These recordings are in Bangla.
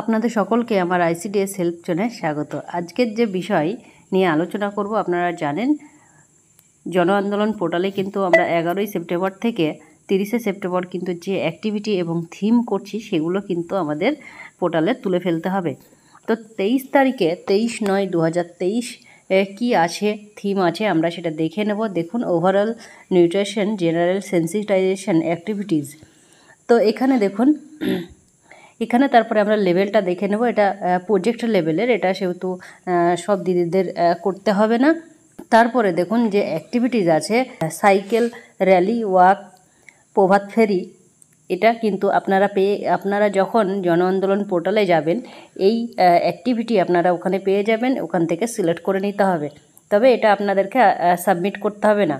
আপনাদের সকলকে আমার আইসিডিএস হেল্প জোনে স্বাগত আজকের যে বিষয় নিয়ে আলোচনা করব আপনারা জানেন জন আন্দোলন পোর্টালে কিন্তু আমরা এগারোই সেপ্টেম্বর থেকে তিরিশে সেপ্টেম্বর কিন্তু যে অ্যাক্টিভিটি এবং থিম করছি সেগুলো কিন্তু আমাদের পোর্টালে তুলে ফেলতে হবে তো তেইশ তারিখে তেইশ নয় দু হাজার তেইশ কী আছে থিম আছে আমরা সেটা দেখে নেব দেখুন overall nutrition general sensitization activities তো এখানে দেখুন এখানে তারপরে আমরা লেভেলটা দেখে নেব এটা প্রজেক্ট লেভেলের এটা সেহেতু সব দিদিদের করতে হবে না তারপরে দেখুন যে অ্যাক্টিভিটিজ আছে সাইকেল র্যালি ওয়াক প্রভাত ফেরি এটা কিন্তু আপনারা পেয়ে আপনারা যখন জন আন্দোলন পোর্টালে যাবেন এই অ্যাক্টিভিটি আপনারা ওখানে পেয়ে যাবেন ওখান থেকে সিলেক্ট করে নিতে হবে তবে এটা আপনাদেরকে সাবমিট করতে হবে না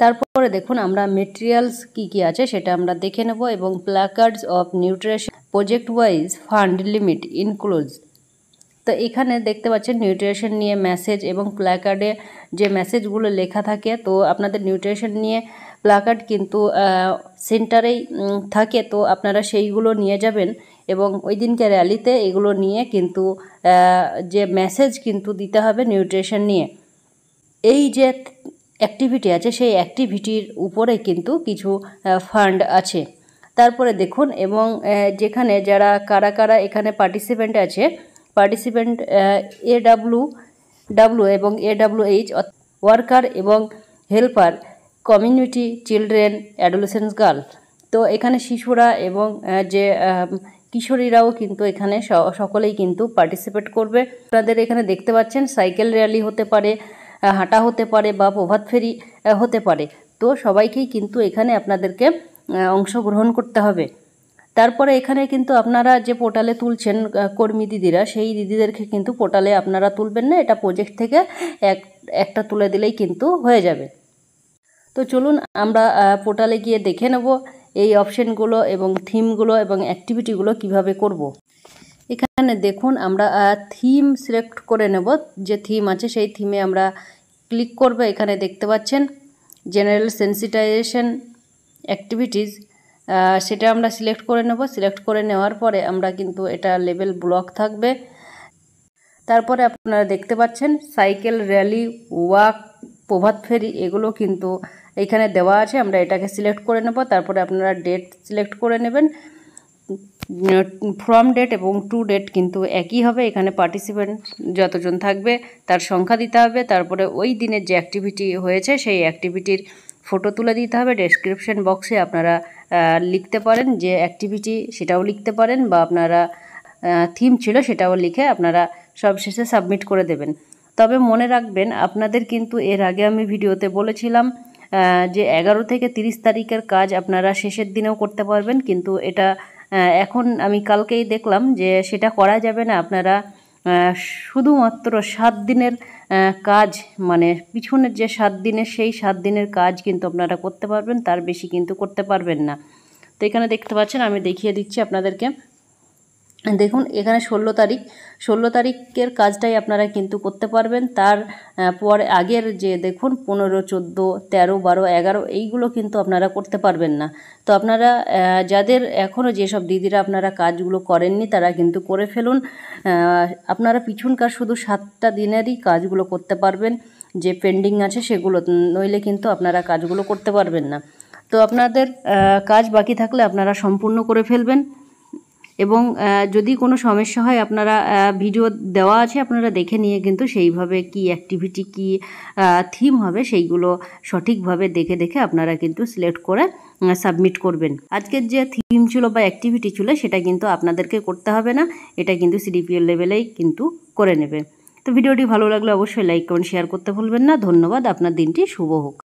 তারপরে দেখুন আমরা মেটেরিয়ালস কি কি আছে সেটা আমরা দেখে নেব এবং placards of nutrition project wise fund limit enclose তো এখানে দেখতে পাচ্ছেন নিউট্রিশন নিয়ে মেসেজ এবং প্ল্যাকার্ডে যে মেসেজগুলো লেখা থাকে তো আপনাদের নিউট্রিশন নিয়ে প্ল্যাকার্ড কিন্তু সেন্টারেই থাকে তো আপনারা সেইগুলো নিয়ে যাবেন এবং ওই দিনকে র্যালিতে এগুলো নিয়ে কিন্তু যে মেসেজ কিন্তু দিতে হবে নিউট্রিশন নিয়ে এই যে অ্যাক্টিভিটি আছে সেই অ্যাক্টিভিটির উপরে কিন্তু কিছু ফান্ড আছে তারপরে দেখুন এবং যেখানে যারা কারা কারা এখানে পার্টিসিপেন্ট আছে পার্টিসিপেন্ট এ ডাব্লু ডাব্লু এবং এ ডাব্লু এইচ ওয়ার্কার এবং helper community children adolescence girl তো এখানে শিশুরা এবং যে কিশোরীরাও কিন্তু এখানে সকলেই কিন্তু পার্টিসিপেট করবে আপনাদের এখানে দেখতে পাচ্ছেন সাইকেল র্যালি হতে পারে হাঁটা হতে পারে বা প্রভাত ফেরি হতে পারে তো সবাইকেই কিন্তু এখানে আপনাদেরকে অংশগ্রহণ করতে হবে তারপরে এখানে কিন্তু আপনারা যে পোর্টালে তুলছেন কর্মী দিদিরা সেই দিদিদেরকে কিন্তু পোর্টালে আপনারা তুলবেন না এটা প্রজেক্ট থেকে এক একটা তুলে দিলেই কিন্তু হয়ে যাবে তো চলুন আমরা পোর্টালে গিয়ে দেখে নেব এই অপশানগুলো এবং থিমগুলো এবং অ্যাক্টিভিটিগুলো কিভাবে করব। এখানে দেখুন আমরা থিম সিলেক্ট করে নেব যে থিম আছে সেই থিমে আমরা ক্লিক করব এখানে দেখতে পাচ্ছেন জেনারেল সেন্সিটাইজেশন অ্যাক্টিভিটিস সেটা আমরা সিলেক্ট করে নেব সিলেক্ট করে নেওয়ার পরে আমরা কিন্তু এটা লেভেল ব্লক থাকবে তারপরে আপনারা দেখতে পাচ্ছেন সাইকেল র্যালি ওয়াক প্রভাত ফেরি এগুলো কিন্তু এখানে দেওয়া আছে আমরা এটাকে সিলেক্ট করে নেব তারপরে আপনারা ডেট সিলেক্ট করে নেবেন ফ্রম ডেট এবং টু ডেট কিন্তু একই হবে এখানে পার্টিসিপেন্ট যতজন থাকবে তার সংখ্যা দিতে হবে তারপরে ওই দিনের যে অ্যাক্টিভিটি হয়েছে সেই অ্যাক্টিভিটির ফটো তুলে দিতে হবে ডেসক্রিপশন বক্সে আপনারা লিখতে পারেন যে অ্যাক্টিভিটি সেটাও লিখতে পারেন বা আপনারা থিম ছিল সেটাও লিখে আপনারা সব শেষে সাবমিট করে দেবেন তবে মনে রাখবেন আপনাদের কিন্তু এর আগে আমি ভিডিওতে বলেছিলাম যে এগারো থেকে তিরিশ তারিখের কাজ আপনারা শেষের দিনেও করতে পারবেন কিন্তু এটা এখন আমি কালকেই দেখলাম যে সেটা করা যাবে না আপনারা শুধুমাত্র সাত দিনের কাজ মানে পিছনের যে সাত দিনের সেই সাত দিনের কাজ কিন্তু আপনারা করতে পারবেন তার বেশি কিন্তু করতে পারবেন না তো এখানে দেখতে পাচ্ছেন আমি দেখিয়ে দিচ্ছি আপনাদেরকে দেখুন এখানে ষোলো তারিখ ষোলো তারিখের কাজটাই আপনারা কিন্তু করতে পারবেন তার পর আগের যে দেখুন পনেরো চোদ্দো তেরো বারো এগারো এইগুলো কিন্তু আপনারা করতে পারবেন না তো আপনারা যাদের এখনও যেসব দিদিরা আপনারা কাজগুলো করেননি তারা কিন্তু করে ফেলুন আপনারা পিছনকার শুধু সাতটা দিনেরই কাজগুলো করতে পারবেন যে পেন্ডিং আছে সেগুলো নইলে কিন্তু আপনারা কাজগুলো করতে পারবেন না তো আপনাদের কাজ বাকি থাকলে আপনারা সম্পূর্ণ করে ফেলবেন এবং যদি কোনো সমস্যা হয় আপনারা ভিডিও দেওয়া আছে আপনারা দেখে নিয়ে কিন্তু সেইভাবে কি অ্যাক্টিভিটি কি থিম হবে সেইগুলো সঠিকভাবে দেখে দেখে আপনারা কিন্তু সিলেক্ট করে সাবমিট করবেন আজকের যে থিম ছিল বা অ্যাক্টিভিটি ছিল সেটা কিন্তু আপনাদেরকে করতে হবে না এটা কিন্তু সিডিপিএল লেভেলেই কিন্তু করে নেবে তো ভিডিওটি ভালো লাগলে অবশ্যই লাইক কমেন্ট শেয়ার করতে ভুলবেন না ধন্যবাদ আপনার দিনটি শুভ হোক